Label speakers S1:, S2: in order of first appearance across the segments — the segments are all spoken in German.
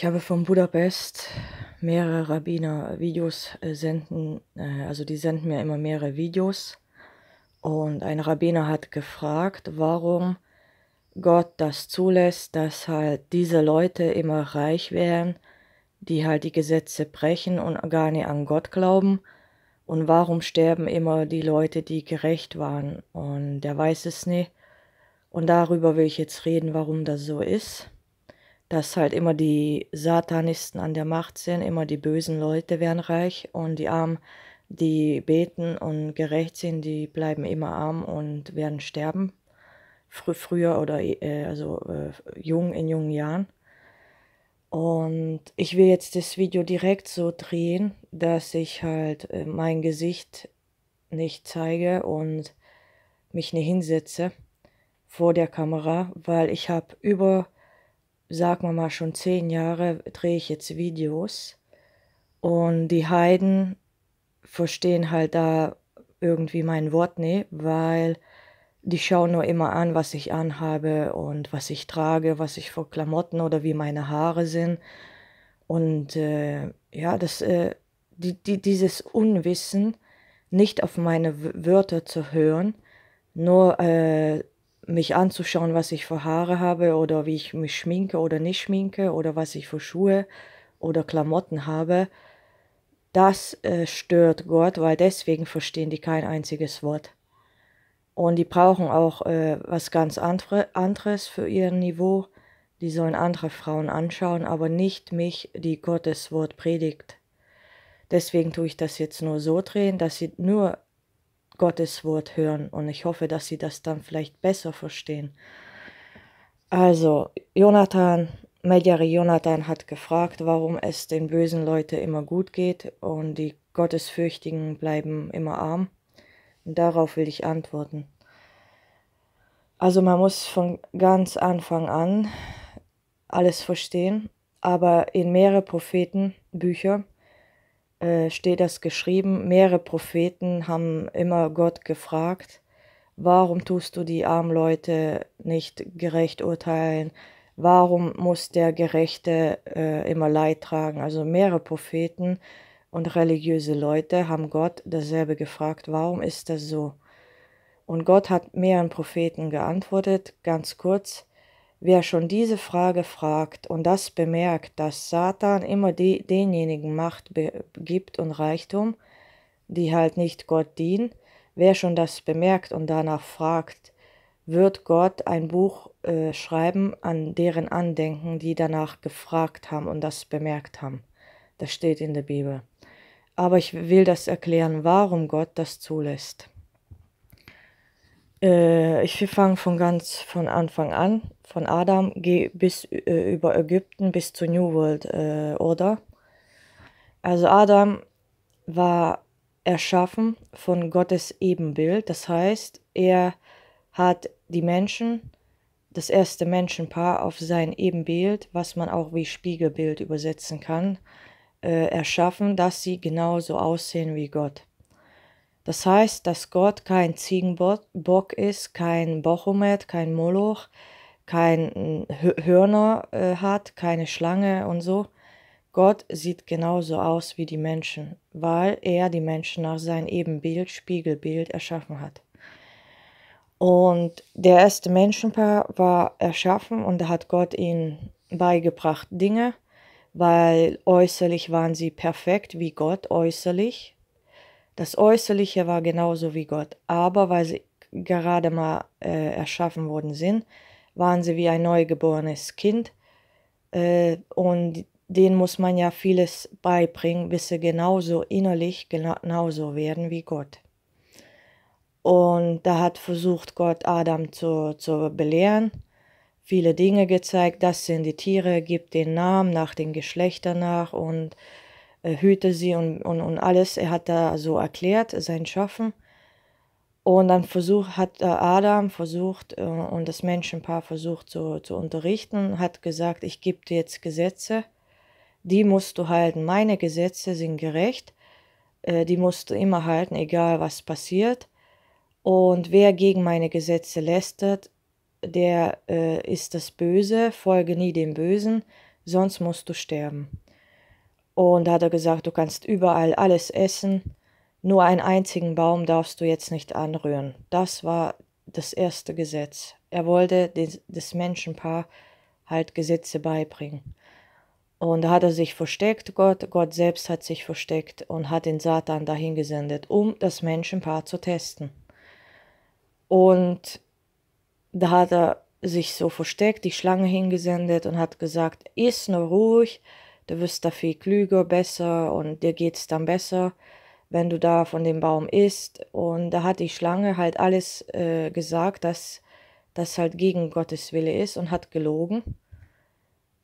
S1: Ich habe von Budapest mehrere Rabbiner Videos äh, senden, äh, also die senden mir immer mehrere Videos. Und ein Rabbiner hat gefragt, warum Gott das zulässt, dass halt diese Leute immer reich werden, die halt die Gesetze brechen und gar nicht an Gott glauben. Und warum sterben immer die Leute, die gerecht waren? Und der weiß es nicht. Und darüber will ich jetzt reden, warum das so ist dass halt immer die Satanisten an der Macht sind, immer die bösen Leute werden reich und die Armen, die beten und gerecht sind, die bleiben immer arm und werden sterben. Fr früher oder äh, also äh, jung in jungen Jahren. Und ich will jetzt das Video direkt so drehen, dass ich halt äh, mein Gesicht nicht zeige und mich nicht hinsetze vor der Kamera, weil ich habe über sagen wir mal schon zehn Jahre, drehe ich jetzt Videos und die Heiden verstehen halt da irgendwie mein Wort nicht, weil die schauen nur immer an, was ich anhabe und was ich trage, was ich für Klamotten oder wie meine Haare sind. Und äh, ja, das, äh, die, die, dieses Unwissen, nicht auf meine Wörter zu hören, nur äh, mich anzuschauen, was ich für Haare habe oder wie ich mich schminke oder nicht schminke oder was ich für Schuhe oder Klamotten habe, das äh, stört Gott, weil deswegen verstehen die kein einziges Wort. Und die brauchen auch äh, was ganz andre, anderes für ihr Niveau. Die sollen andere Frauen anschauen, aber nicht mich, die Gottes Wort predigt. Deswegen tue ich das jetzt nur so drehen, dass sie nur Gottes Wort hören und ich hoffe, dass sie das dann vielleicht besser verstehen. Also, Jonathan, Medjari Jonathan hat gefragt, warum es den bösen Leuten immer gut geht und die Gottesfürchtigen bleiben immer arm. Und darauf will ich antworten. Also man muss von ganz Anfang an alles verstehen, aber in mehrere Prophetenbücher äh, steht das geschrieben, mehrere Propheten haben immer Gott gefragt, warum tust du die armen Leute nicht gerecht urteilen? Warum muss der Gerechte äh, immer Leid tragen? Also mehrere Propheten und religiöse Leute haben Gott dasselbe gefragt, warum ist das so? Und Gott hat mehreren Propheten geantwortet, ganz kurz, Wer schon diese Frage fragt und das bemerkt, dass Satan immer die, denjenigen Macht gibt und Reichtum, die halt nicht Gott dienen, wer schon das bemerkt und danach fragt, wird Gott ein Buch äh, schreiben an deren Andenken, die danach gefragt haben und das bemerkt haben. Das steht in der Bibel. Aber ich will das erklären, warum Gott das zulässt. Äh, ich fange von ganz von Anfang an, von Adam bis äh, über Ägypten bis zu New World, äh, oder? Also Adam war erschaffen von Gottes Ebenbild, das heißt, er hat die Menschen, das erste Menschenpaar auf sein Ebenbild, was man auch wie Spiegelbild übersetzen kann, äh, erschaffen, dass sie genauso aussehen wie Gott. Das heißt, dass Gott kein Ziegenbock ist, kein Bochumet, kein Moloch, kein äh, Hörner äh, hat, keine Schlange und so. Gott sieht genauso aus wie die Menschen, weil er die Menschen nach seinem Ebenbild, Spiegelbild erschaffen hat. Und der erste Menschenpaar war erschaffen und da hat Gott ihnen beigebracht Dinge, weil äußerlich waren sie perfekt wie Gott äußerlich, das Äußerliche war genauso wie Gott, aber weil sie gerade mal äh, erschaffen worden sind, waren sie wie ein neugeborenes Kind äh, und denen muss man ja vieles beibringen, bis sie genauso innerlich genauso werden wie Gott. Und da hat versucht Gott Adam zu, zu belehren, viele Dinge gezeigt, das sind die Tiere, gibt den Namen nach den Geschlechtern nach und äh, hüte sie und, und, und alles. Er hat da so erklärt, sein Schaffen. Und dann versucht, hat äh, Adam versucht äh, und das Menschenpaar versucht zu, zu unterrichten, hat gesagt, ich gebe dir jetzt Gesetze, die musst du halten. Meine Gesetze sind gerecht, die musst du immer halten, egal was passiert. Und wer gegen meine Gesetze lästert, der äh, ist das Böse, folge nie dem Bösen, sonst musst du sterben. Und da hat er gesagt, du kannst überall alles essen, nur einen einzigen Baum darfst du jetzt nicht anrühren. Das war das erste Gesetz. Er wollte des, des Menschenpaar halt Gesetze beibringen. Und da hat er sich versteckt, Gott, Gott selbst hat sich versteckt und hat den Satan dahin gesendet, um das Menschenpaar zu testen. Und da hat er sich so versteckt, die Schlange hingesendet und hat gesagt, iss nur ruhig, du wirst da viel klüger, besser und dir geht es dann besser, wenn du da von dem Baum isst. Und da hat die Schlange halt alles äh, gesagt, dass das halt gegen Gottes Wille ist und hat gelogen.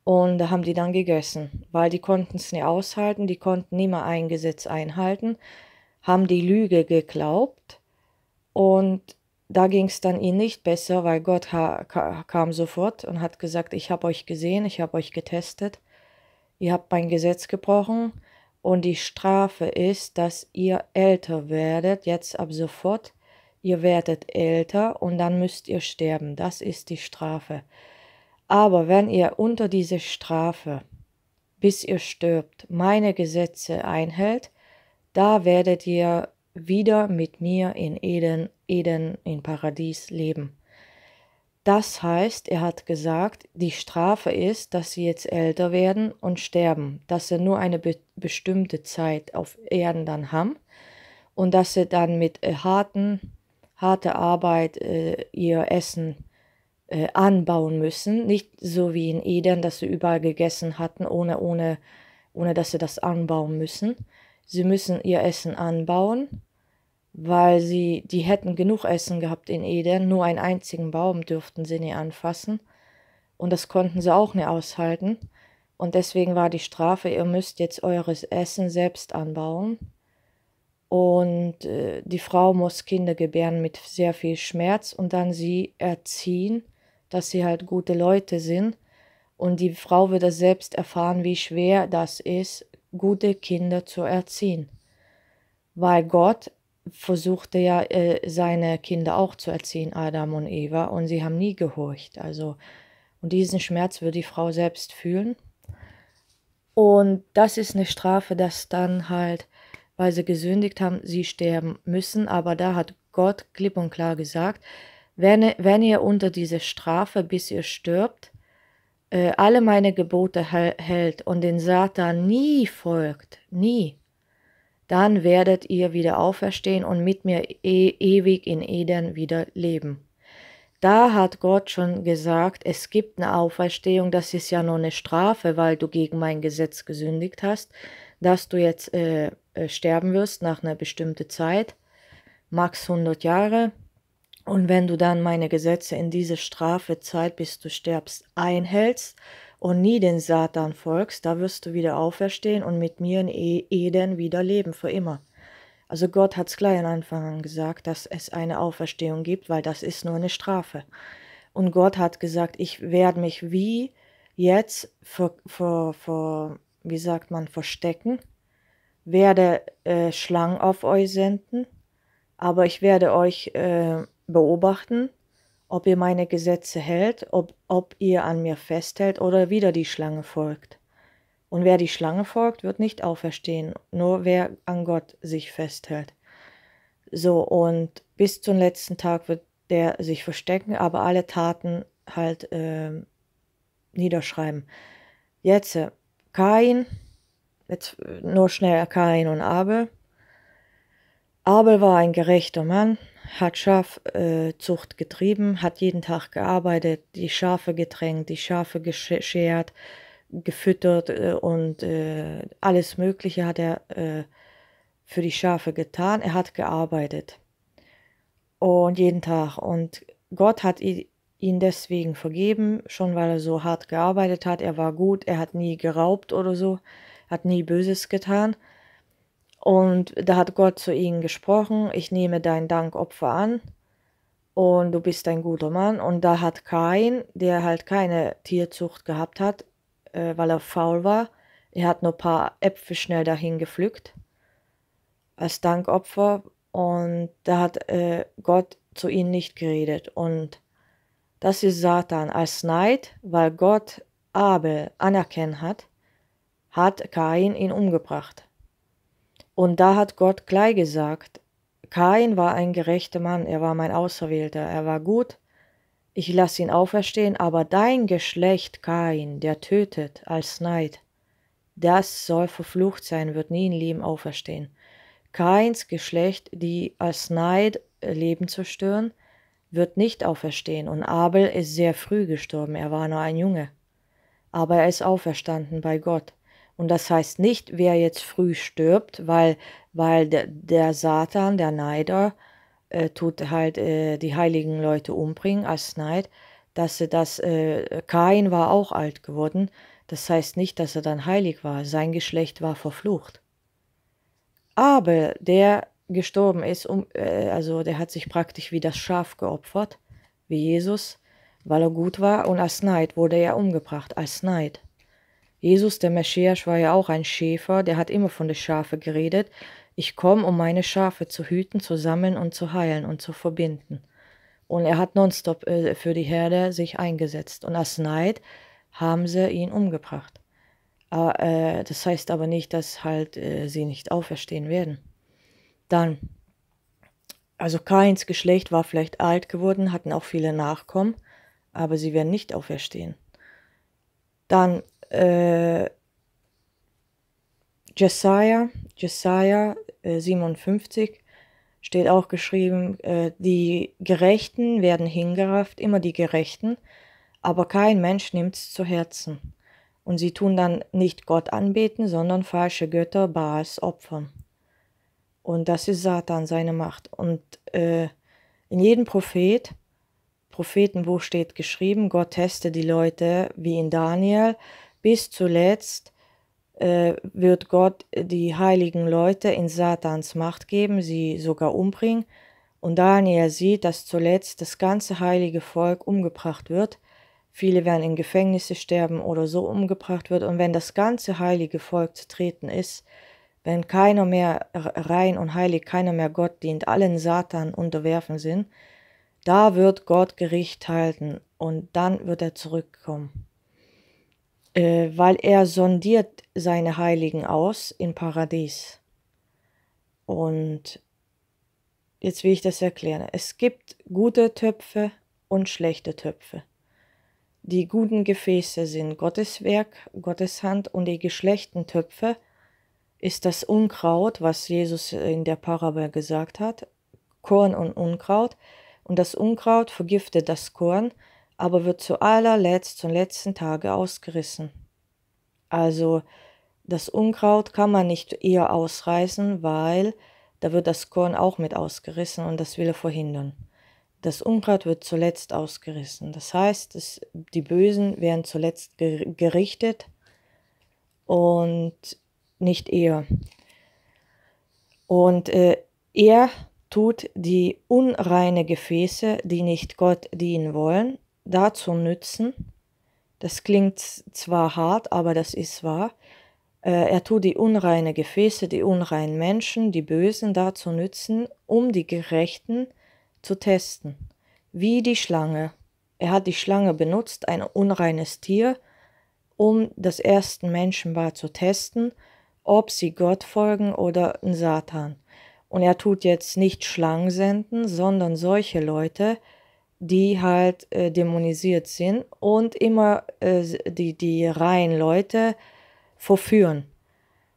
S1: Und da haben die dann gegessen, weil die konnten es nicht aushalten, die konnten nie mal ein Gesetz einhalten, haben die Lüge geglaubt und da ging es dann ihnen nicht besser, weil Gott kam sofort und hat gesagt, ich habe euch gesehen, ich habe euch getestet ihr habt mein Gesetz gebrochen und die Strafe ist, dass ihr älter werdet, jetzt ab sofort, ihr werdet älter und dann müsst ihr sterben, das ist die Strafe. Aber wenn ihr unter diese Strafe, bis ihr stirbt, meine Gesetze einhält, da werdet ihr wieder mit mir in Eden, Eden, in Paradies leben. Das heißt, er hat gesagt, die Strafe ist, dass sie jetzt älter werden und sterben, dass sie nur eine be bestimmte Zeit auf Erden dann haben und dass sie dann mit äh, harten, harter Arbeit äh, ihr Essen äh, anbauen müssen. Nicht so wie in Eden, dass sie überall gegessen hatten, ohne, ohne, ohne dass sie das anbauen müssen. Sie müssen ihr Essen anbauen weil sie, die hätten genug Essen gehabt in Eden, nur einen einzigen Baum dürften sie nie anfassen. Und das konnten sie auch nicht aushalten. Und deswegen war die Strafe, ihr müsst jetzt eures Essen selbst anbauen. Und äh, die Frau muss Kinder gebären mit sehr viel Schmerz und dann sie erziehen, dass sie halt gute Leute sind. Und die Frau wird das selbst erfahren, wie schwer das ist, gute Kinder zu erziehen. Weil Gott versuchte ja äh, seine Kinder auch zu erziehen, Adam und Eva, und sie haben nie gehorcht. Also, und diesen Schmerz wird die Frau selbst fühlen. Und das ist eine Strafe, dass dann halt, weil sie gesündigt haben, sie sterben müssen. Aber da hat Gott klipp und klar gesagt, wenn, wenn ihr unter diese Strafe, bis ihr stirbt, äh, alle meine Gebote hält und den Satan nie folgt, nie, dann werdet ihr wieder auferstehen und mit mir e ewig in Eden wieder leben. Da hat Gott schon gesagt, es gibt eine Auferstehung, das ist ja nur eine Strafe, weil du gegen mein Gesetz gesündigt hast, dass du jetzt äh, äh sterben wirst nach einer bestimmten Zeit, max 100 Jahre. Und wenn du dann meine Gesetze in diese Strafezeit, bis du sterbst, einhältst, und nie den Satan folgst, da wirst du wieder auferstehen und mit mir in e-, Eden wieder leben, für immer. Also Gott hat es gleich am Anfang an gesagt, dass es eine Auferstehung gibt, weil das ist nur eine Strafe. Und Gott hat gesagt, ich werde mich wie jetzt vor, vor, vor wie sagt man, verstecken, werde äh, Schlangen auf euch senden, aber ich werde euch äh, beobachten ob ihr meine Gesetze hält, ob, ob ihr an mir festhält oder wieder die Schlange folgt. Und wer die Schlange folgt, wird nicht auferstehen, nur wer an Gott sich festhält. So, und bis zum letzten Tag wird der sich verstecken, aber alle Taten halt äh, niederschreiben. Jetzt, äh, Kain, jetzt nur schnell Kain und Abel. Abel war ein gerechter Mann, hat Schafzucht äh, getrieben, hat jeden Tag gearbeitet, die Schafe getränkt, die Schafe geschert, gefüttert äh, und äh, alles Mögliche hat er äh, für die Schafe getan. Er hat gearbeitet und jeden Tag. Und Gott hat ihn deswegen vergeben, schon weil er so hart gearbeitet hat. Er war gut, er hat nie geraubt oder so, hat nie Böses getan. Und da hat Gott zu ihnen gesprochen, ich nehme dein Dankopfer an und du bist ein guter Mann. Und da hat Kain, der halt keine Tierzucht gehabt hat, äh, weil er faul war, er hat nur ein paar Äpfel schnell dahin gepflückt als Dankopfer. Und da hat äh, Gott zu ihnen nicht geredet. Und das ist Satan als Neid, weil Gott Abel anerkennen hat, hat Kain ihn umgebracht. Und da hat Gott gleich gesagt, Kain war ein gerechter Mann, er war mein Auserwählter, er war gut, ich lasse ihn auferstehen, aber dein Geschlecht, Kain, der tötet als Neid, das soll verflucht sein, wird nie in Leben auferstehen. Kains Geschlecht, die als Neid äh, Leben zerstören, wird nicht auferstehen. Und Abel ist sehr früh gestorben, er war nur ein Junge. Aber er ist auferstanden bei Gott. Und das heißt nicht, wer jetzt früh stirbt, weil, weil der, der Satan, der Neider, äh, tut halt äh, die heiligen Leute umbringen als Neid. Dass er das, äh, Kain war auch alt geworden. Das heißt nicht, dass er dann heilig war. Sein Geschlecht war verflucht. Aber der gestorben ist, um, äh, also der hat sich praktisch wie das Schaf geopfert, wie Jesus, weil er gut war. Und als Neid wurde er umgebracht, als Neid. Jesus, der Messias, war ja auch ein Schäfer, der hat immer von den Schafe geredet. Ich komme, um meine Schafe zu hüten, zu sammeln und zu heilen und zu verbinden. Und er hat nonstop äh, für die Herde sich eingesetzt. Und als Neid haben sie ihn umgebracht. Aber, ah, äh, das heißt aber nicht, dass halt äh, sie nicht auferstehen werden. Dann, also Kains Geschlecht war vielleicht alt geworden, hatten auch viele Nachkommen, aber sie werden nicht auferstehen. Dann äh, Jesiah, Jesiah äh, 57 steht auch geschrieben, äh, die Gerechten werden hingerafft, immer die Gerechten, aber kein Mensch nimmt es zu Herzen. Und sie tun dann nicht Gott anbeten, sondern falsche Götter Baals opfern. Und das ist Satan, seine Macht. Und äh, in jedem Prophet, Prophetenbuch steht geschrieben, Gott teste die Leute, wie in Daniel, bis zuletzt äh, wird Gott die heiligen Leute in Satans Macht geben, sie sogar umbringen. Und Daniel sieht, dass zuletzt das ganze heilige Volk umgebracht wird. Viele werden in Gefängnisse sterben oder so umgebracht wird. Und wenn das ganze heilige Volk zu treten ist, wenn keiner mehr rein und heilig, keiner mehr Gott dient, allen Satan unterwerfen sind, da wird Gott Gericht halten und dann wird er zurückkommen äh, weil er sondiert seine Heiligen aus im Paradies. Und jetzt will ich das erklären. Es gibt gute Töpfe und schlechte Töpfe. Die guten Gefäße sind Gottes Werk, Gottes Hand und die geschlechten Töpfe ist das Unkraut, was Jesus in der Parabel gesagt hat, Korn und Unkraut. Und das Unkraut vergiftet das Korn aber wird zu allerletzt, zum letzten Tage ausgerissen. Also das Unkraut kann man nicht eher ausreißen, weil da wird das Korn auch mit ausgerissen und das will er verhindern. Das Unkraut wird zuletzt ausgerissen. Das heißt, es, die Bösen werden zuletzt gerichtet und nicht eher. Und äh, er tut die unreine Gefäße, die nicht Gott dienen wollen, dazu nützen, das klingt zwar hart, aber das ist wahr, äh, er tut die unreine Gefäße, die unreinen Menschen, die Bösen dazu nützen, um die Gerechten zu testen. Wie die Schlange. Er hat die Schlange benutzt, ein unreines Tier, um das ersten Menschenbar zu testen, ob sie Gott folgen oder Satan. Und er tut jetzt nicht Schlangen senden, sondern solche Leute, die halt äh, dämonisiert sind und immer äh, die, die reinen Leute verführen.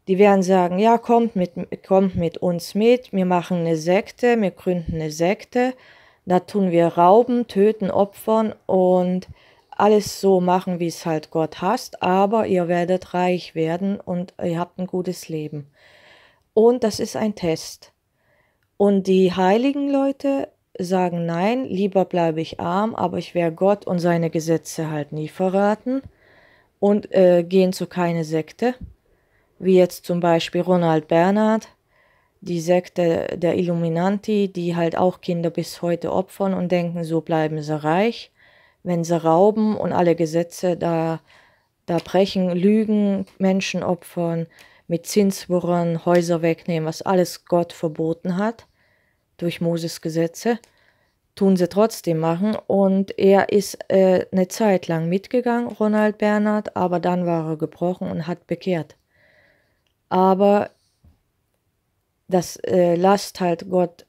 S1: Die werden sagen, ja, kommt mit, kommt mit uns mit, wir machen eine Sekte, wir gründen eine Sekte, da tun wir Rauben, töten, opfern und alles so machen, wie es halt Gott hasst, aber ihr werdet reich werden und ihr habt ein gutes Leben. Und das ist ein Test. Und die heiligen Leute sagen, nein, lieber bleibe ich arm, aber ich werde Gott und seine Gesetze halt nie verraten und äh, gehen zu keine Sekte, wie jetzt zum Beispiel Ronald Bernhard, die Sekte der Illuminanti, die halt auch Kinder bis heute opfern und denken, so bleiben sie reich, wenn sie rauben und alle Gesetze da, da brechen, lügen, Menschen opfern, mit Zinswurren Häuser wegnehmen, was alles Gott verboten hat durch Moses Gesetze, tun sie trotzdem machen. Und er ist äh, eine Zeit lang mitgegangen, Ronald Bernhard, aber dann war er gebrochen und hat bekehrt. Aber das äh, lasst halt Gott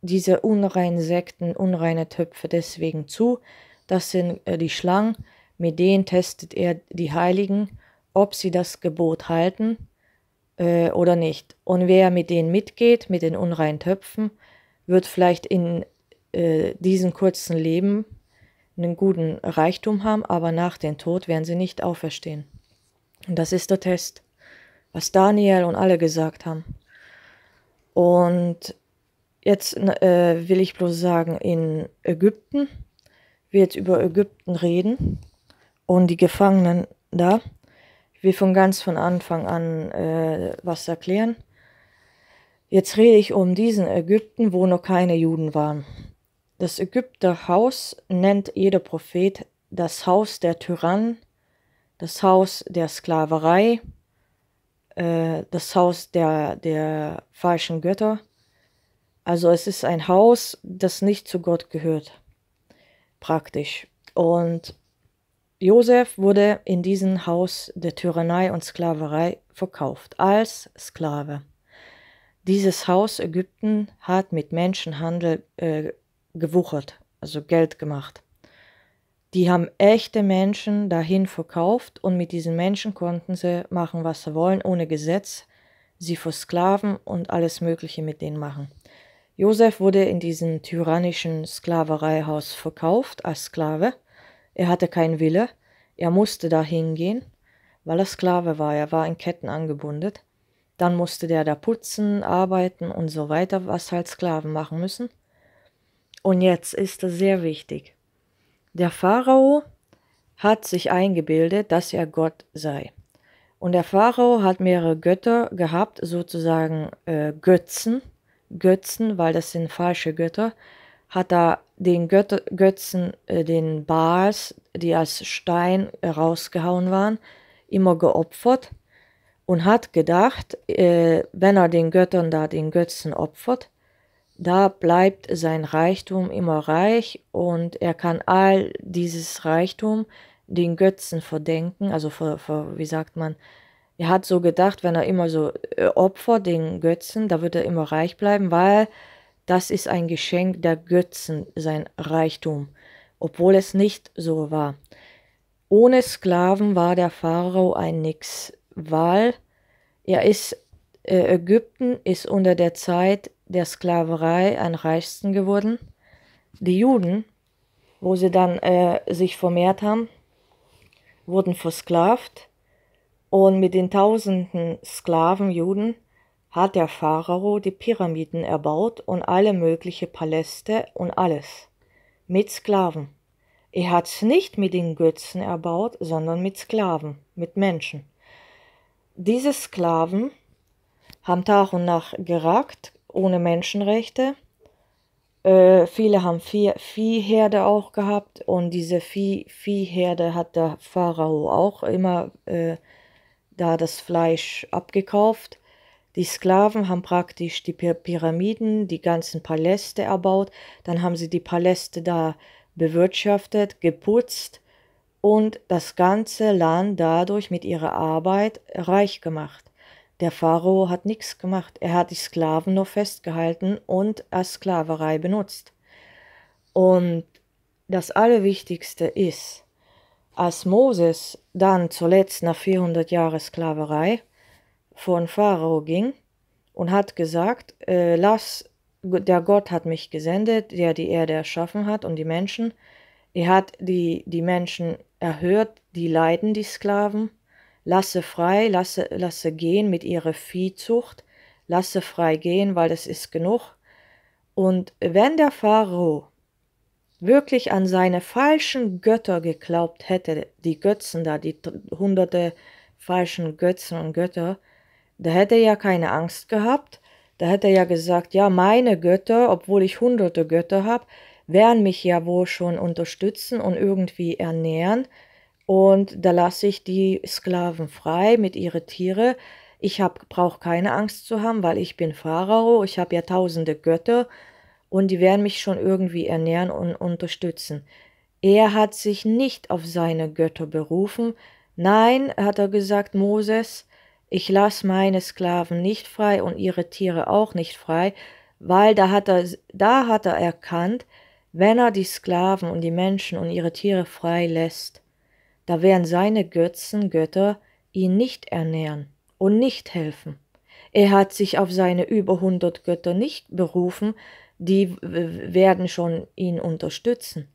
S1: diese unreinen Sekten, unreine Töpfe deswegen zu. Das sind äh, die Schlangen, mit denen testet er die Heiligen, ob sie das Gebot halten äh, oder nicht. Und wer mit denen mitgeht, mit den unreinen Töpfen, wird vielleicht in äh, diesem kurzen Leben einen guten Reichtum haben, aber nach dem Tod werden sie nicht auferstehen. Und das ist der Test, was Daniel und alle gesagt haben. Und jetzt äh, will ich bloß sagen, in Ägypten wird über Ägypten reden und die Gefangenen da. wir von ganz von Anfang an äh, was erklären. Jetzt rede ich um diesen Ägypten, wo noch keine Juden waren. Das Ägypterhaus nennt jeder Prophet das Haus der Tyrannen, das Haus der Sklaverei, äh, das Haus der, der falschen Götter. Also es ist ein Haus, das nicht zu Gott gehört, praktisch. Und Josef wurde in diesem Haus der Tyrannei und Sklaverei verkauft, als Sklave dieses Haus Ägypten hat mit Menschenhandel äh, gewuchert, also Geld gemacht. Die haben echte Menschen dahin verkauft und mit diesen Menschen konnten sie machen, was sie wollen, ohne Gesetz, sie versklaven und alles Mögliche mit denen machen. Josef wurde in diesem tyrannischen Sklavereihaus verkauft als Sklave. Er hatte keinen Wille, er musste dahin gehen, weil er Sklave war, er war in Ketten angebunden. Dann musste der da putzen, arbeiten und so weiter, was halt Sklaven machen müssen. Und jetzt ist es sehr wichtig. Der Pharao hat sich eingebildet, dass er Gott sei. Und der Pharao hat mehrere Götter gehabt, sozusagen äh, Götzen. Götzen, weil das sind falsche Götter, hat er den Göt Götzen, äh, den Baals, die als Stein rausgehauen waren, immer geopfert und hat gedacht, äh, wenn er den Göttern da den Götzen opfert, da bleibt sein Reichtum immer reich und er kann all dieses Reichtum den Götzen verdenken, also ver, ver, wie sagt man, er hat so gedacht, wenn er immer so äh, opfert den Götzen, da wird er immer reich bleiben, weil das ist ein Geschenk der Götzen, sein Reichtum, obwohl es nicht so war. Ohne Sklaven war der Pharao ein Nix weil er ist, äh, Ägypten ist unter der Zeit der Sklaverei am reichsten geworden. Die Juden, wo sie dann äh, sich vermehrt haben, wurden versklavt. Und mit den tausenden Sklaven Juden hat der Pharao die Pyramiden erbaut und alle möglichen Paläste und alles. Mit Sklaven. Er hat es nicht mit den Götzen erbaut, sondern mit Sklaven, mit Menschen. Diese Sklaven haben Tag und Nacht geragt, ohne Menschenrechte. Äh, viele haben Vieh, Viehherde auch gehabt und diese Vieh, Viehherde hat der Pharao auch immer äh, da das Fleisch abgekauft. Die Sklaven haben praktisch die Pyramiden, die ganzen Paläste erbaut. Dann haben sie die Paläste da bewirtschaftet, geputzt und das ganze Land dadurch mit ihrer Arbeit reich gemacht. Der Pharao hat nichts gemacht, er hat die Sklaven nur festgehalten und als Sklaverei benutzt. Und das Allerwichtigste ist, als Moses dann zuletzt nach 400 Jahren Sklaverei von Pharao ging und hat gesagt, äh, lass, der Gott hat mich gesendet, der die Erde erschaffen hat und die Menschen, er hat die, die Menschen erhört die Leiden die Sklaven, lasse frei, lasse, lasse gehen mit ihrer Viehzucht, lasse frei gehen, weil das ist genug. Und wenn der Pharao wirklich an seine falschen Götter geglaubt hätte, die Götzen da, die hunderte falschen Götzen und Götter, da hätte er ja keine Angst gehabt, da hätte er ja gesagt, ja, meine Götter, obwohl ich hunderte Götter habe, werden mich ja wohl schon unterstützen und irgendwie ernähren. Und da lasse ich die Sklaven frei mit ihren Tieren. Ich brauche keine Angst zu haben, weil ich bin Pharao, ich habe ja tausende Götter und die werden mich schon irgendwie ernähren und unterstützen. Er hat sich nicht auf seine Götter berufen. Nein, hat er gesagt, Moses, ich lasse meine Sklaven nicht frei und ihre Tiere auch nicht frei, weil da hat er, da hat er erkannt, wenn er die Sklaven und die Menschen und ihre Tiere frei lässt, da werden seine Götzen, Götter, ihn nicht ernähren und nicht helfen. Er hat sich auf seine über hundert Götter nicht berufen, die werden schon ihn unterstützen.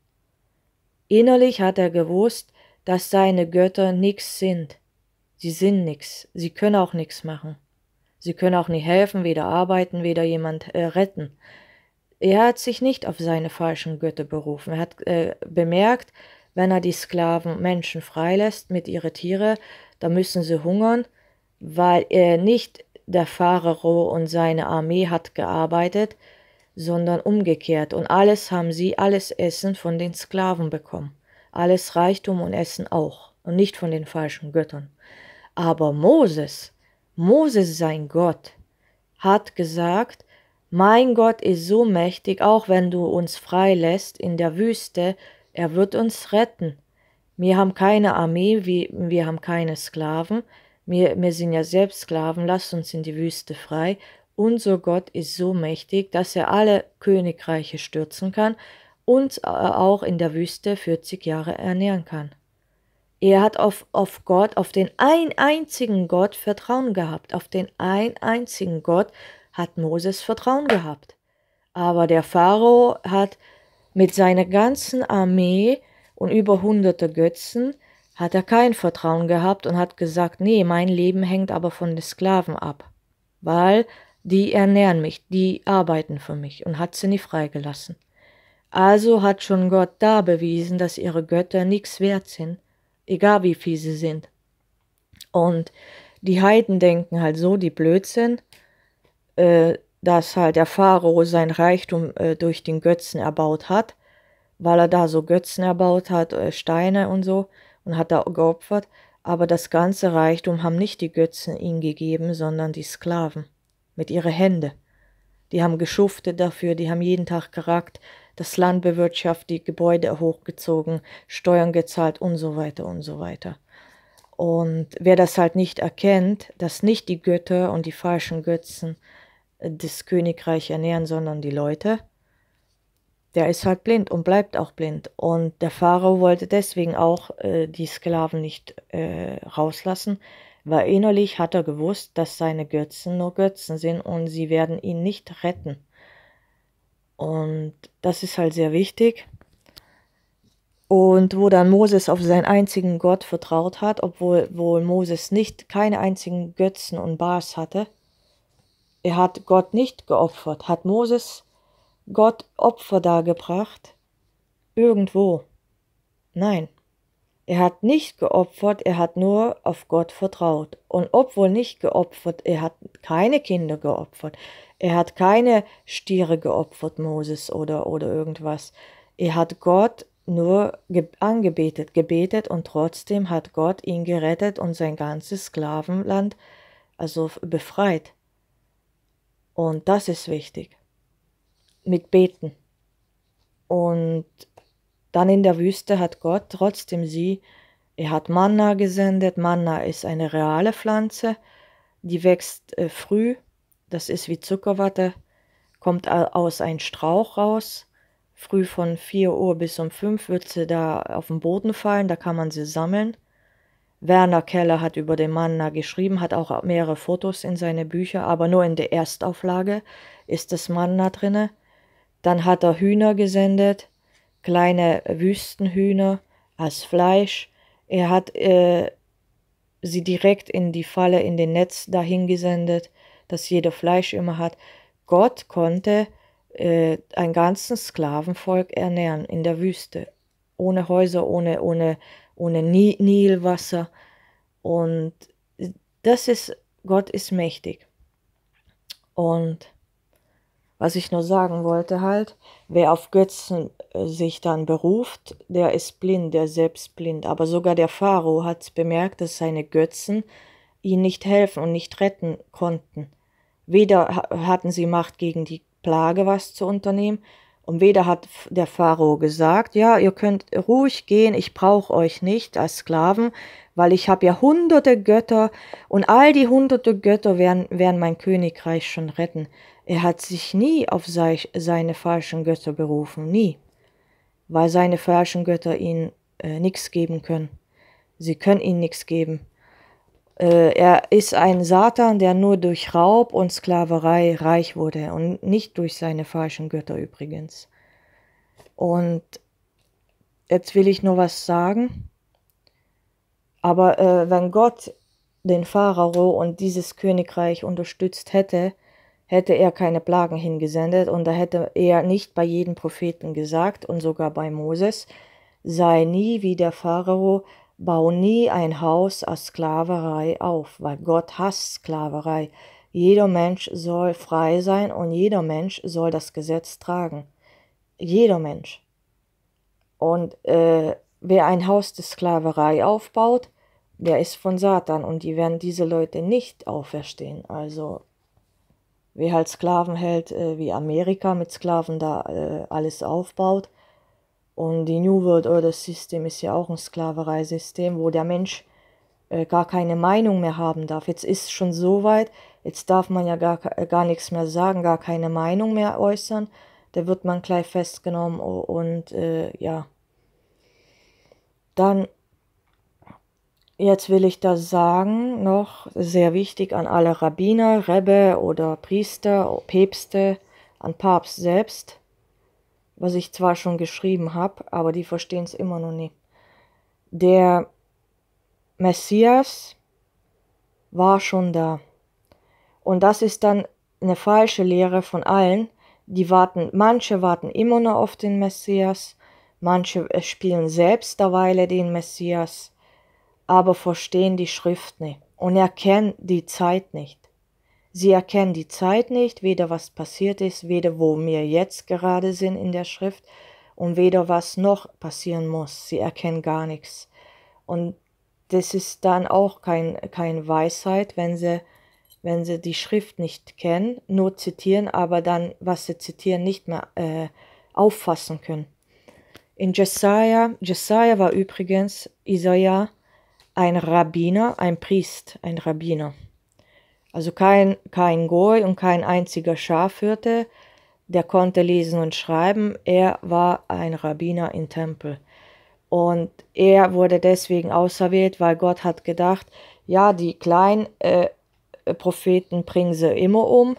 S1: Innerlich hat er gewusst, dass seine Götter nichts sind. Sie sind nichts, sie können auch nichts machen. Sie können auch nicht helfen, weder arbeiten, weder jemand äh, retten. Er hat sich nicht auf seine falschen Götter berufen. Er hat äh, bemerkt, wenn er die Sklaven Menschen freilässt mit ihren Tiere, dann müssen sie hungern, weil er nicht der Pharao und seine Armee hat gearbeitet, sondern umgekehrt. Und alles haben sie, alles Essen von den Sklaven bekommen. Alles Reichtum und Essen auch. Und nicht von den falschen Göttern. Aber Moses, Moses sein Gott, hat gesagt, mein Gott ist so mächtig, auch wenn du uns freilässt in der Wüste, er wird uns retten. Wir haben keine Armee, wir, wir haben keine Sklaven, wir, wir sind ja selbst Sklaven, lass uns in die Wüste frei. Unser Gott ist so mächtig, dass er alle Königreiche stürzen kann und äh, auch in der Wüste 40 Jahre ernähren kann. Er hat auf, auf Gott, auf den ein einzigen Gott Vertrauen gehabt, auf den ein einzigen Gott, hat Moses Vertrauen gehabt. Aber der Pharao hat mit seiner ganzen Armee und über hunderte Götzen hat er kein Vertrauen gehabt und hat gesagt, nee, mein Leben hängt aber von den Sklaven ab, weil die ernähren mich, die arbeiten für mich und hat sie nie freigelassen. Also hat schon Gott da bewiesen, dass ihre Götter nichts wert sind, egal wie viel sie sind. Und die Heiden denken halt so, die blöd sind, äh, dass halt der Pharao sein Reichtum äh, durch den Götzen erbaut hat, weil er da so Götzen erbaut hat, äh, Steine und so, und hat da geopfert. Aber das ganze Reichtum haben nicht die Götzen ihm gegeben, sondern die Sklaven mit ihren Händen. Die haben geschuftet dafür, die haben jeden Tag gerackt, das Land bewirtschaftet, die Gebäude hochgezogen, Steuern gezahlt und so weiter und so weiter. Und wer das halt nicht erkennt, dass nicht die Götter und die falschen Götzen das Königreich ernähren, sondern die Leute. Der ist halt blind und bleibt auch blind. Und der Pharao wollte deswegen auch äh, die Sklaven nicht äh, rauslassen, weil innerlich hat er gewusst, dass seine Götzen nur Götzen sind und sie werden ihn nicht retten. Und das ist halt sehr wichtig. Und wo dann Moses auf seinen einzigen Gott vertraut hat, obwohl Moses nicht keine einzigen Götzen und Bars hatte, er hat Gott nicht geopfert. Hat Moses Gott Opfer dargebracht? Irgendwo. Nein. Er hat nicht geopfert, er hat nur auf Gott vertraut. Und obwohl nicht geopfert, er hat keine Kinder geopfert. Er hat keine Stiere geopfert, Moses oder, oder irgendwas. Er hat Gott nur angebetet, gebetet und trotzdem hat Gott ihn gerettet und sein ganzes Sklavenland also befreit. Und das ist wichtig. Mit Beten. Und dann in der Wüste hat Gott trotzdem sie, er hat Manna gesendet. Manna ist eine reale Pflanze, die wächst äh, früh, das ist wie Zuckerwatte, kommt aus einem Strauch raus. Früh von 4 Uhr bis um 5 wird sie da auf den Boden fallen, da kann man sie sammeln. Werner Keller hat über den Mann geschrieben, hat auch mehrere Fotos in seine Bücher, aber nur in der Erstauflage ist das Manna drinne. Dann hat er Hühner gesendet, kleine Wüstenhühner als Fleisch. Er hat äh, sie direkt in die Falle, in den Netz dahin gesendet, dass jeder Fleisch immer hat. Gott konnte äh, ein ganzes Sklavenvolk ernähren in der Wüste, ohne Häuser, ohne, ohne ohne Nilwasser. Und das ist, Gott ist mächtig. Und was ich nur sagen wollte halt, wer auf Götzen äh, sich dann beruft, der ist blind, der selbst blind. Aber sogar der Pharao hat bemerkt, dass seine Götzen ihn nicht helfen und nicht retten konnten. Weder hatten sie Macht gegen die Plage was zu unternehmen, und weder hat der Pharao gesagt, ja, ihr könnt ruhig gehen, ich brauche euch nicht als Sklaven, weil ich habe ja hunderte Götter und all die hunderte Götter werden, werden mein Königreich schon retten. Er hat sich nie auf seine falschen Götter berufen, nie, weil seine falschen Götter ihn äh, nichts geben können. Sie können ihn nichts geben. Äh, er ist ein Satan, der nur durch Raub und Sklaverei reich wurde und nicht durch seine falschen Götter übrigens. Und jetzt will ich nur was sagen. Aber äh, wenn Gott den Pharao und dieses Königreich unterstützt hätte, hätte er keine Plagen hingesendet und da hätte er nicht bei jedem Propheten gesagt und sogar bei Moses, sei nie wie der Pharao, Bau nie ein Haus aus Sklaverei auf, weil Gott hasst Sklaverei. Jeder Mensch soll frei sein und jeder Mensch soll das Gesetz tragen. Jeder Mensch. Und äh, wer ein Haus der Sklaverei aufbaut, der ist von Satan und die werden diese Leute nicht auferstehen. Also wer halt Sklaven hält, äh, wie Amerika mit Sklaven da äh, alles aufbaut, und die New World Order System ist ja auch ein Sklavereisystem, wo der Mensch äh, gar keine Meinung mehr haben darf. Jetzt ist es schon so weit, jetzt darf man ja gar, äh, gar nichts mehr sagen, gar keine Meinung mehr äußern. Da wird man gleich festgenommen und äh, ja. Dann, jetzt will ich das sagen, noch sehr wichtig an alle Rabbiner, Rebbe oder Priester, Päpste, an Papst selbst was ich zwar schon geschrieben habe, aber die verstehen es immer noch nicht. Der Messias war schon da. Und das ist dann eine falsche Lehre von allen. Die warten, manche warten immer noch auf den Messias, manche äh, spielen selbst derweile den Messias, aber verstehen die Schrift nicht und erkennen die Zeit nicht. Sie erkennen die Zeit nicht, weder was passiert ist, weder wo wir jetzt gerade sind in der Schrift und weder was noch passieren muss. Sie erkennen gar nichts. Und das ist dann auch kein, kein Weisheit, wenn sie, wenn sie die Schrift nicht kennen, nur zitieren, aber dann, was sie zitieren, nicht mehr äh, auffassen können. In Jesaja, Jesaja war übrigens Isaiah ein Rabbiner, ein Priest, ein Rabbiner. Also kein, kein Goy und kein einziger Schafhirte, der konnte lesen und schreiben. Er war ein Rabbiner im Tempel. Und er wurde deswegen auserwählt, weil Gott hat gedacht, ja, die kleinen äh, Propheten bringen sie immer um.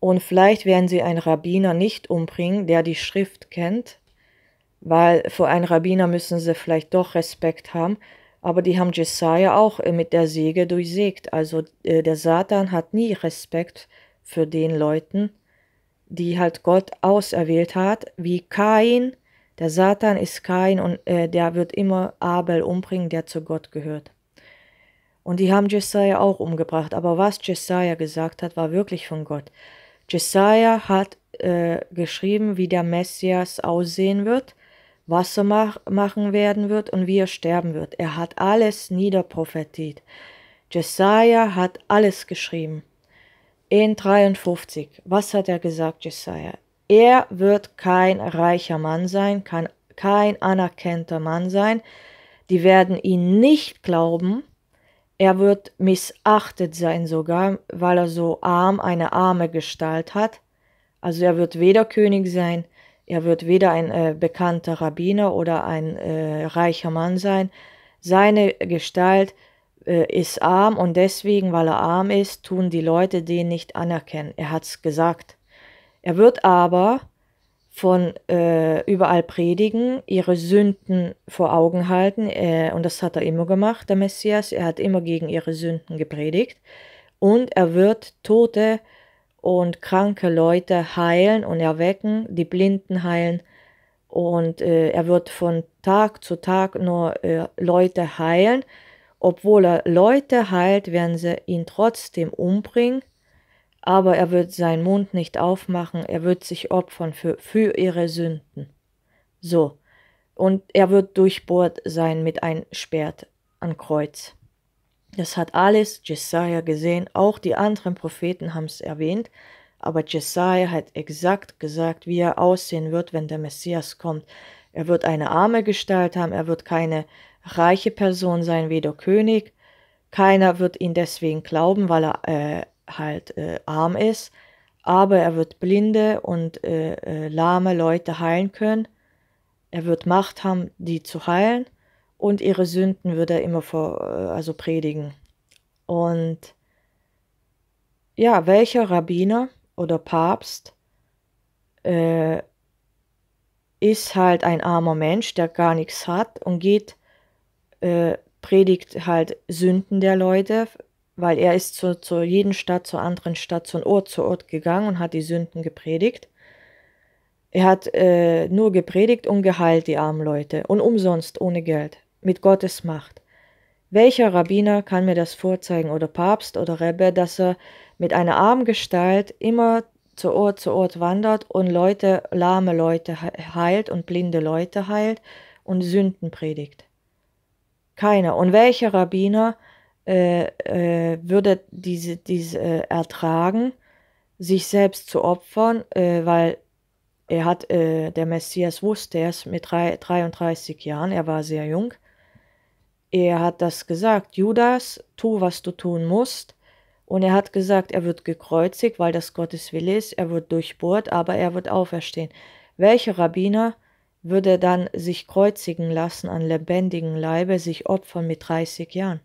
S1: Und vielleicht werden sie einen Rabbiner nicht umbringen, der die Schrift kennt, weil vor einem Rabbiner müssen sie vielleicht doch Respekt haben. Aber die haben Jesaja auch äh, mit der Säge durchsägt. Also äh, der Satan hat nie Respekt für den Leuten, die halt Gott auserwählt hat, wie Kain. Der Satan ist Kain und äh, der wird immer Abel umbringen, der zu Gott gehört. Und die haben Jesaja auch umgebracht. Aber was Jesaja gesagt hat, war wirklich von Gott. Jesaja hat äh, geschrieben, wie der Messias aussehen wird Wasser mach, machen werden wird und wie er sterben wird. Er hat alles niederprophetiert. Jesaja hat alles geschrieben. In 53. Was hat er gesagt, Jesaja? Er wird kein reicher Mann sein, kann kein anerkannter Mann sein. Die werden ihn nicht glauben. Er wird missachtet sein sogar, weil er so arm eine arme Gestalt hat. Also er wird weder König sein, er wird weder ein äh, bekannter Rabbiner oder ein äh, reicher Mann sein. Seine Gestalt äh, ist arm und deswegen, weil er arm ist, tun die Leute den nicht anerkennen. Er hat es gesagt. Er wird aber von äh, überall predigen, ihre Sünden vor Augen halten. Äh, und das hat er immer gemacht, der Messias. Er hat immer gegen ihre Sünden gepredigt. Und er wird Tote äh, und kranke Leute heilen und erwecken, die Blinden heilen. Und äh, er wird von Tag zu Tag nur äh, Leute heilen. Obwohl er Leute heilt, werden sie ihn trotzdem umbringen. Aber er wird seinen Mund nicht aufmachen, er wird sich opfern für, für ihre Sünden. So. Und er wird durchbohrt sein mit einem Schwert an Kreuz. Das hat alles Jesaja gesehen, auch die anderen Propheten haben es erwähnt, aber Jesaja hat exakt gesagt, wie er aussehen wird, wenn der Messias kommt. Er wird eine arme Gestalt haben, er wird keine reiche Person sein, weder König. Keiner wird ihn deswegen glauben, weil er äh, halt äh, arm ist, aber er wird blinde und äh, äh lahme Leute heilen können. Er wird Macht haben, die zu heilen und ihre Sünden würde er immer vor, äh, also predigen. Und ja, welcher Rabbiner oder Papst äh, ist halt ein armer Mensch, der gar nichts hat und geht, äh, predigt halt Sünden der Leute, weil er ist zu, zu jeden Stadt, zur anderen Stadt, von Ort zu Ort gegangen und hat die Sünden gepredigt. Er hat äh, nur gepredigt und geheilt die armen Leute und umsonst, ohne Geld mit Gottes Macht. Welcher Rabbiner kann mir das vorzeigen oder Papst oder Rebbe, dass er mit einer Armgestalt immer zu Ort zu Ort wandert und Leute, lahme Leute heilt und blinde Leute heilt und Sünden predigt? Keiner. Und welcher Rabbiner äh, äh, würde diese, diese äh, ertragen, sich selbst zu opfern, äh, weil er hat, äh, der Messias wusste erst mit drei, 33 Jahren, er war sehr jung, er hat das gesagt, Judas, tu, was du tun musst. Und er hat gesagt, er wird gekreuzigt, weil das Gottes Wille ist, er wird durchbohrt, aber er wird auferstehen. Welcher Rabbiner würde dann sich kreuzigen lassen an lebendigem Leibe, sich opfern mit 30 Jahren?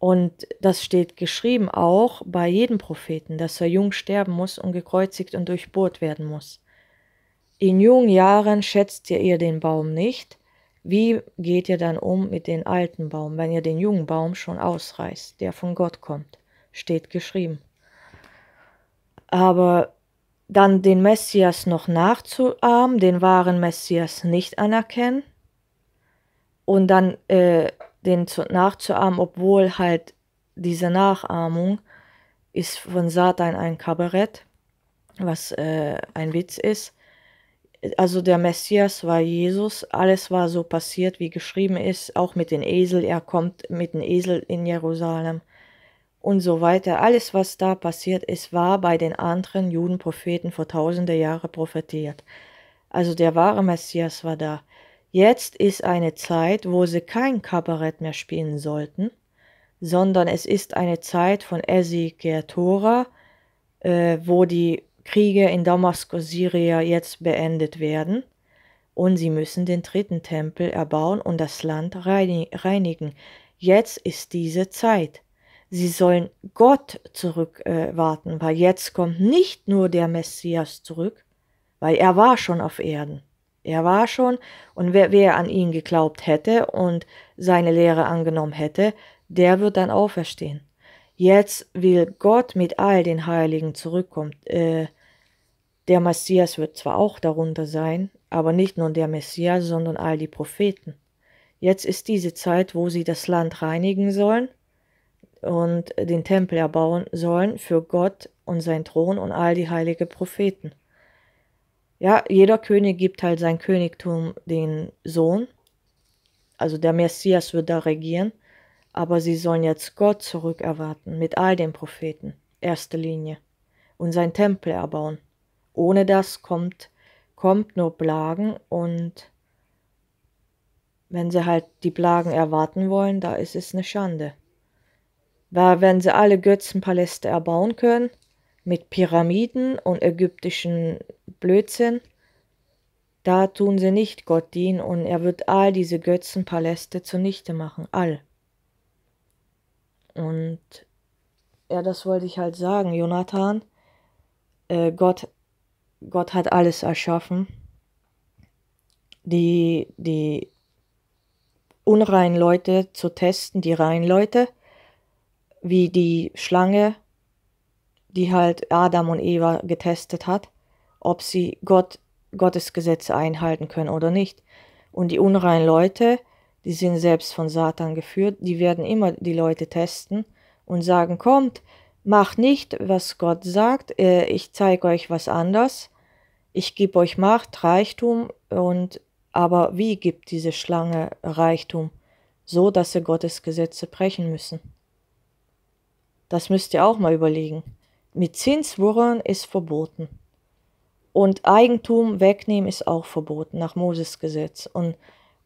S1: Und das steht geschrieben auch bei jedem Propheten, dass er jung sterben muss und gekreuzigt und durchbohrt werden muss. In jungen Jahren schätzt ihr ihr den Baum nicht, wie geht ihr dann um mit dem alten Baum, wenn ihr den jungen Baum schon ausreißt, der von Gott kommt? Steht geschrieben. Aber dann den Messias noch nachzuahmen, den wahren Messias nicht anerkennen und dann äh, den zu, nachzuahmen, obwohl halt diese Nachahmung ist von Satan ein Kabarett, was äh, ein Witz ist also der Messias war Jesus, alles war so passiert, wie geschrieben ist, auch mit den Esel, er kommt mit den Esel in Jerusalem und so weiter. Alles, was da passiert ist, war bei den anderen Judenpropheten vor tausende Jahre prophetiert. Also der wahre Messias war da. Jetzt ist eine Zeit, wo sie kein Kabarett mehr spielen sollten, sondern es ist eine Zeit von Ezekiel Tora, äh, wo die Kriege in Damaskus, Syria jetzt beendet werden und sie müssen den dritten Tempel erbauen und das Land reinigen. Jetzt ist diese Zeit. Sie sollen Gott zurückwarten, äh, weil jetzt kommt nicht nur der Messias zurück, weil er war schon auf Erden. Er war schon, und wer, wer an ihn geglaubt hätte und seine Lehre angenommen hätte, der wird dann auferstehen. Jetzt will Gott mit all den Heiligen zurückkommen. Äh, der Messias wird zwar auch darunter sein, aber nicht nur der Messias, sondern all die Propheten. Jetzt ist diese Zeit, wo sie das Land reinigen sollen und den Tempel erbauen sollen für Gott und sein Thron und all die heiligen Propheten. Ja, jeder König gibt halt sein Königtum den Sohn, also der Messias wird da regieren, aber sie sollen jetzt Gott zurückerwarten mit all den Propheten, erste Linie, und sein Tempel erbauen ohne das kommt, kommt nur Plagen und wenn sie halt die Plagen erwarten wollen, da ist es eine Schande. Weil wenn sie alle Götzenpaläste erbauen können, mit Pyramiden und ägyptischen Blödsinn, da tun sie nicht Gott dienen und er wird all diese Götzenpaläste zunichte machen, all. Und ja, das wollte ich halt sagen, Jonathan. Äh, Gott Gott hat alles erschaffen. Die, die unreinen Leute zu testen, die reinen Leute, wie die Schlange, die halt Adam und Eva getestet hat, ob sie Gott, Gottes Gesetze einhalten können oder nicht. Und die unreinen Leute, die sind selbst von Satan geführt, die werden immer die Leute testen und sagen, kommt, Mach nicht, was Gott sagt, äh, ich zeige euch was anders. Ich gebe euch Macht, Reichtum und aber wie gibt diese Schlange Reichtum, so dass sie Gottes Gesetze brechen müssen? Das müsst ihr auch mal überlegen. Mit Zinswurren ist verboten. Und Eigentum wegnehmen ist auch verboten nach Moses Gesetz. Und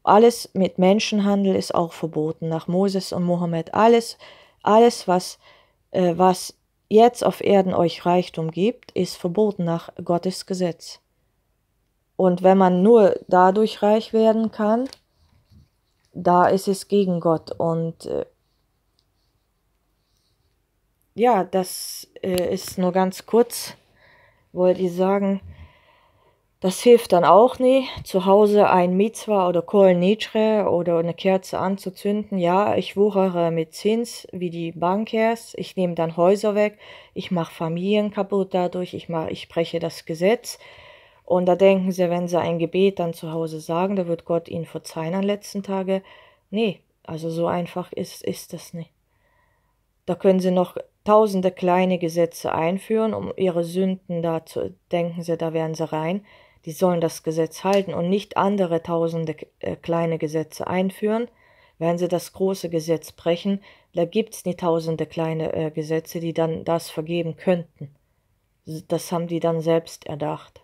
S1: alles mit Menschenhandel ist auch verboten nach Moses und Mohammed. Alles, alles was äh, was jetzt auf Erden euch Reichtum gibt, ist verboten nach Gottes Gesetz. Und wenn man nur dadurch reich werden kann, da ist es gegen Gott. Und äh, ja, das äh, ist nur ganz kurz, wollte ich sagen. Das hilft dann auch nicht. Zu Hause ein Mitzwa oder Kol Nitre oder eine Kerze anzuzünden. Ja, ich wuchere mit Zins wie die Bankers. Ich nehme dann Häuser weg. Ich mache Familien kaputt dadurch. Ich, mach, ich breche das Gesetz. Und da denken sie, wenn sie ein Gebet dann zu Hause sagen, da wird Gott ihnen verzeihen an letzten Tage. Nee, also so einfach ist, ist das nicht. Da können sie noch tausende kleine Gesetze einführen, um ihre Sünden da zu denken sie, da werden sie rein die sollen das Gesetz halten und nicht andere tausende äh, kleine Gesetze einführen. Wenn sie das große Gesetz brechen, da gibt es nie tausende kleine äh, Gesetze, die dann das vergeben könnten. Das haben die dann selbst erdacht.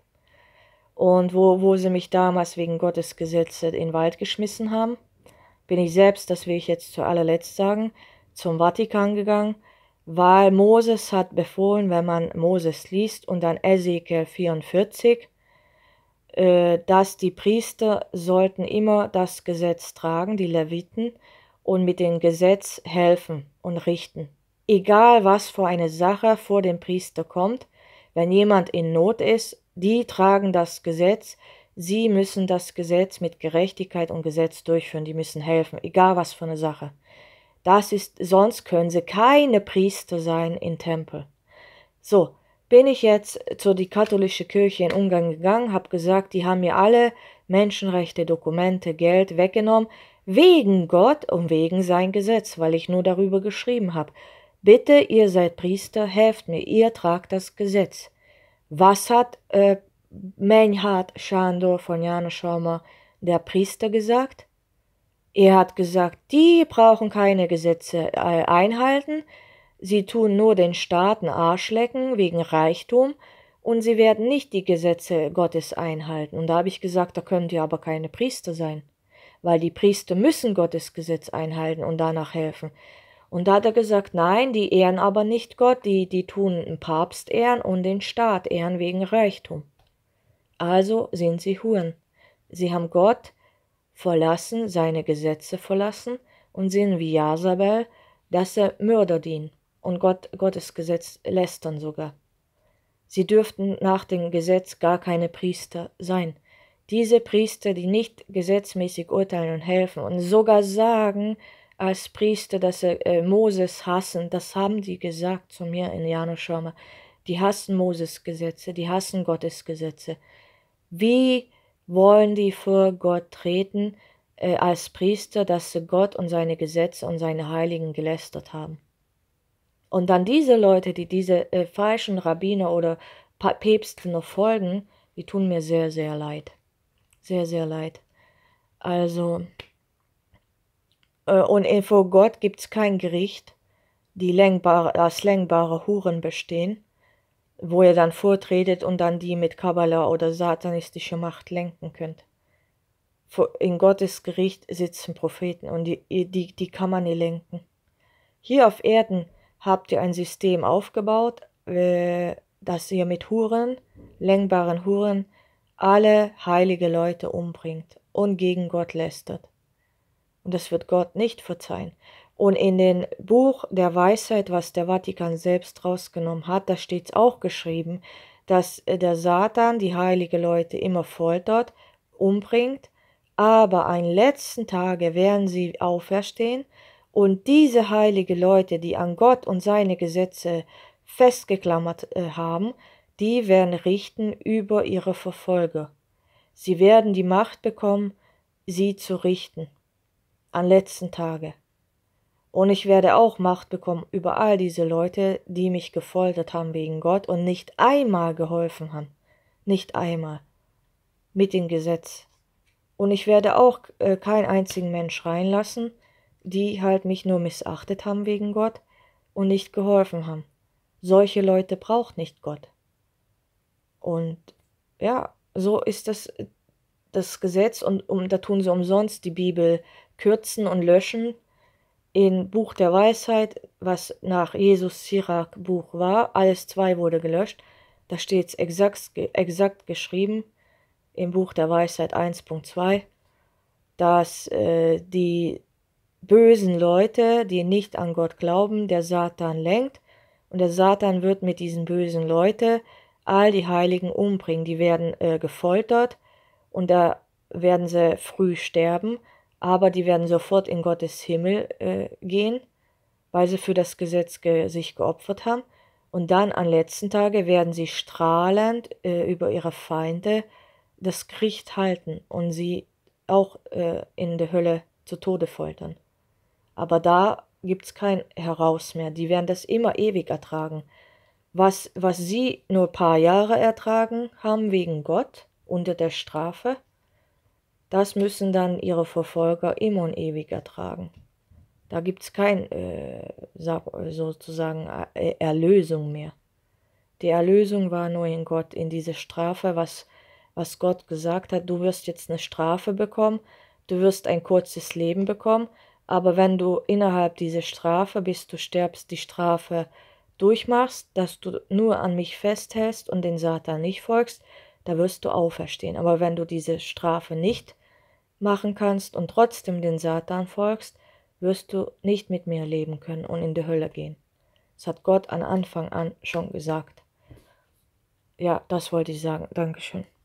S1: Und wo, wo sie mich damals wegen Gottes Gesetze in den Wald geschmissen haben, bin ich selbst, das will ich jetzt zu allerletzt sagen, zum Vatikan gegangen, weil Moses hat befohlen, wenn man Moses liest und dann Ezekiel 44, äh, dass die Priester sollten immer das Gesetz tragen, die Leviten, und mit dem Gesetz helfen und richten. Egal was für eine Sache vor dem Priester kommt, wenn jemand in Not ist, die tragen das Gesetz, sie müssen das Gesetz mit Gerechtigkeit und Gesetz durchführen, die müssen helfen, egal was für eine Sache. Das ist, sonst können sie keine Priester sein im Tempel. So, bin ich jetzt zur die katholische Kirche in Ungarn gegangen, habe gesagt, die haben mir alle Menschenrechte, Dokumente, Geld weggenommen, wegen Gott und wegen sein Gesetz, weil ich nur darüber geschrieben habe. Bitte, ihr seid Priester, helft mir, ihr tragt das Gesetz. Was hat äh, Menhard Schandor von Schaumer, der Priester, gesagt? Er hat gesagt, die brauchen keine Gesetze äh, einhalten, Sie tun nur den Staaten Arschlecken wegen Reichtum und sie werden nicht die Gesetze Gottes einhalten. Und da habe ich gesagt, da könnt ihr aber keine Priester sein, weil die Priester müssen Gottes Gesetz einhalten und danach helfen. Und da hat er gesagt, nein, die ehren aber nicht Gott, die, die tun den Papst ehren und den Staat ehren wegen Reichtum. Also sind sie Huren. Sie haben Gott verlassen, seine Gesetze verlassen und sind wie Jasabel, dass er Mörder dient und Gott, Gottes Gesetz lästern sogar. Sie dürften nach dem Gesetz gar keine Priester sein. Diese Priester, die nicht gesetzmäßig urteilen und helfen und sogar sagen als Priester, dass sie äh, Moses hassen, das haben die gesagt zu mir in Januschaume. Die hassen Moses Gesetze, die hassen Gottes Gesetze. Wie wollen die vor Gott treten äh, als Priester, dass sie Gott und seine Gesetze und seine Heiligen gelästert haben? Und dann diese Leute, die diese äh, falschen Rabbiner oder pa Päpste noch folgen, die tun mir sehr, sehr leid. Sehr, sehr leid. Also, äh, und vor Gott gibt es kein Gericht, die längbare, als lenkbare Huren bestehen, wo ihr dann vortretet und dann die mit Kabbala oder satanistischer Macht lenken könnt. In Gottes Gericht sitzen Propheten und die, die, die kann man nie lenken. Hier auf Erden habt ihr ein System aufgebaut, äh, dass ihr mit Huren, längbaren Huren, alle heilige Leute umbringt und gegen Gott lästert. Und das wird Gott nicht verzeihen. Und in dem Buch der Weisheit, was der Vatikan selbst rausgenommen hat, da steht es auch geschrieben, dass äh, der Satan die heiligen Leute immer foltert, umbringt, aber an letzten Tage werden sie auferstehen und diese heiligen Leute, die an Gott und seine Gesetze festgeklammert äh, haben, die werden richten über ihre Verfolger. Sie werden die Macht bekommen, sie zu richten. An letzten Tage. Und ich werde auch Macht bekommen über all diese Leute, die mich gefoltert haben wegen Gott und nicht einmal geholfen haben. Nicht einmal. Mit dem Gesetz. Und ich werde auch äh, keinen einzigen Mensch reinlassen, die halt mich nur missachtet haben wegen Gott und nicht geholfen haben. Solche Leute braucht nicht Gott. Und ja, so ist das, das Gesetz und um, da tun sie umsonst die Bibel kürzen und löschen. In Buch der Weisheit, was nach Jesus Sirach Buch war, alles zwei wurde gelöscht. Da steht es exakt, exakt geschrieben im Buch der Weisheit 1.2, dass äh, die bösen Leute, die nicht an Gott glauben, der Satan lenkt. Und der Satan wird mit diesen bösen Leuten all die Heiligen umbringen. Die werden äh, gefoltert und da werden sie früh sterben, aber die werden sofort in Gottes Himmel äh, gehen, weil sie für das Gesetz ge sich geopfert haben. Und dann am letzten Tage werden sie strahlend äh, über ihre Feinde das Gericht halten und sie auch äh, in der Hölle zu Tode foltern. Aber da gibt es kein Heraus mehr. Die werden das immer ewig ertragen. Was, was sie nur ein paar Jahre ertragen haben wegen Gott unter der Strafe, das müssen dann ihre Verfolger immer und ewig ertragen. Da gibt es keine äh, sozusagen äh, Erlösung mehr. Die Erlösung war nur in Gott, in diese Strafe, was, was Gott gesagt hat, du wirst jetzt eine Strafe bekommen, du wirst ein kurzes Leben bekommen, aber wenn du innerhalb dieser Strafe, bis du stirbst, die Strafe durchmachst, dass du nur an mich festhältst und den Satan nicht folgst, da wirst du auferstehen. Aber wenn du diese Strafe nicht machen kannst und trotzdem den Satan folgst, wirst du nicht mit mir leben können und in die Hölle gehen. Das hat Gott an Anfang an schon gesagt. Ja, das wollte ich sagen. Dankeschön.